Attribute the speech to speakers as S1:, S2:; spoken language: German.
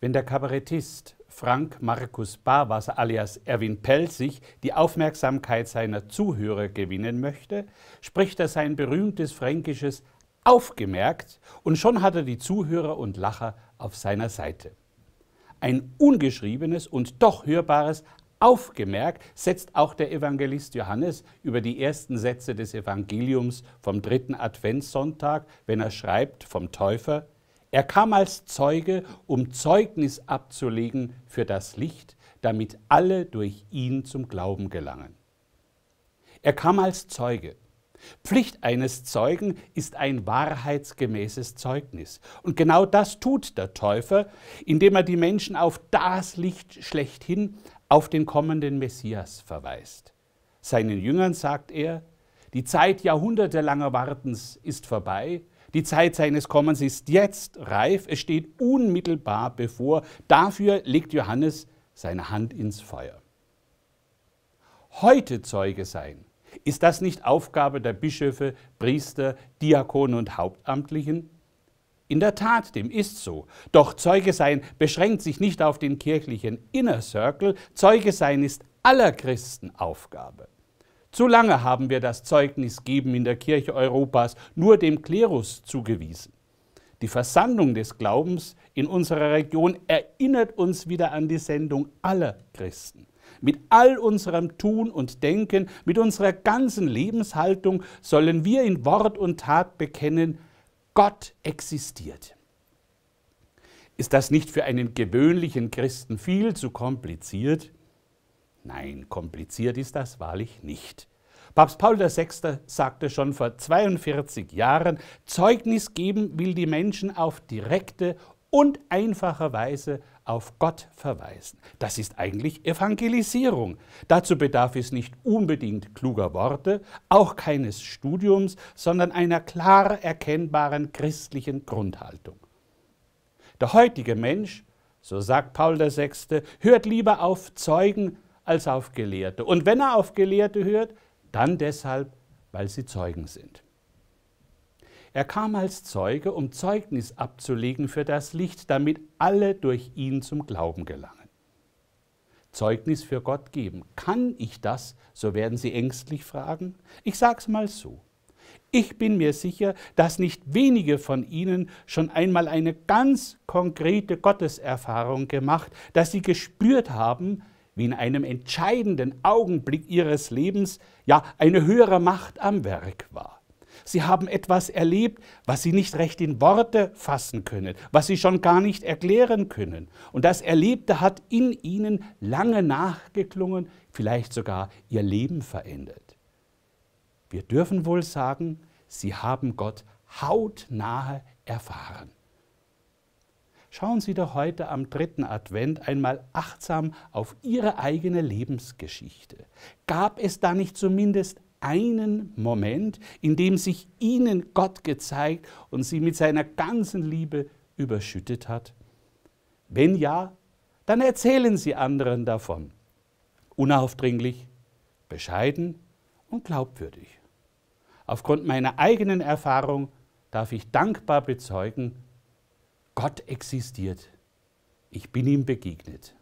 S1: Wenn der Kabarettist Frank Markus Barwasser alias Erwin Pelzig die Aufmerksamkeit seiner Zuhörer gewinnen möchte, spricht er sein berühmtes fränkisches aufgemerkt und schon hat er die Zuhörer und Lacher auf seiner Seite. Ein ungeschriebenes und doch hörbares Aufgemerkt setzt auch der Evangelist Johannes über die ersten Sätze des Evangeliums vom dritten Adventssonntag, wenn er schreibt vom Täufer, er kam als Zeuge, um Zeugnis abzulegen für das Licht, damit alle durch ihn zum Glauben gelangen. Er kam als Zeuge. Pflicht eines Zeugen ist ein wahrheitsgemäßes Zeugnis. Und genau das tut der Täufer, indem er die Menschen auf das Licht schlechthin, auf den kommenden Messias verweist. Seinen Jüngern sagt er, die Zeit jahrhundertelanger Wartens ist vorbei, die Zeit seines Kommens ist jetzt reif, es steht unmittelbar bevor. Dafür legt Johannes seine Hand ins Feuer. Heute Zeuge sein, ist das nicht Aufgabe der Bischöfe, Priester, Diakonen und Hauptamtlichen? In der Tat, dem ist so. Doch Zeuge sein beschränkt sich nicht auf den kirchlichen Inner Circle. Zeuge sein ist aller Christen Aufgabe lange haben wir das Zeugnisgeben in der Kirche Europas nur dem Klerus zugewiesen. Die Versandung des Glaubens in unserer Region erinnert uns wieder an die Sendung aller Christen. Mit all unserem Tun und Denken, mit unserer ganzen Lebenshaltung sollen wir in Wort und Tat bekennen, Gott existiert. Ist das nicht für einen gewöhnlichen Christen viel zu kompliziert? Nein, kompliziert ist das wahrlich nicht. Papst Paul VI. sagte schon vor 42 Jahren, Zeugnis geben will die Menschen auf direkte und einfache Weise auf Gott verweisen. Das ist eigentlich Evangelisierung. Dazu bedarf es nicht unbedingt kluger Worte, auch keines Studiums, sondern einer klar erkennbaren christlichen Grundhaltung. Der heutige Mensch, so sagt Paul VI., hört lieber auf Zeugen als auf Gelehrte. Und wenn er auf Gelehrte hört, dann deshalb, weil sie Zeugen sind. Er kam als Zeuge, um Zeugnis abzulegen für das Licht, damit alle durch ihn zum Glauben gelangen. Zeugnis für Gott geben. Kann ich das? So werden Sie ängstlich fragen. Ich sage es mal so. Ich bin mir sicher, dass nicht wenige von Ihnen schon einmal eine ganz konkrete Gotteserfahrung gemacht, dass Sie gespürt haben, wie in einem entscheidenden Augenblick ihres Lebens ja eine höhere Macht am Werk war. Sie haben etwas erlebt, was sie nicht recht in Worte fassen können, was sie schon gar nicht erklären können. Und das Erlebte hat in ihnen lange nachgeklungen, vielleicht sogar ihr Leben verändert. Wir dürfen wohl sagen, sie haben Gott hautnahe erfahren. Schauen Sie doch heute am dritten Advent einmal achtsam auf Ihre eigene Lebensgeschichte. Gab es da nicht zumindest einen Moment, in dem sich Ihnen Gott gezeigt und Sie mit seiner ganzen Liebe überschüttet hat? Wenn ja, dann erzählen Sie anderen davon. Unaufdringlich, bescheiden und glaubwürdig. Aufgrund meiner eigenen Erfahrung darf ich dankbar bezeugen, Gott existiert. Ich bin ihm begegnet.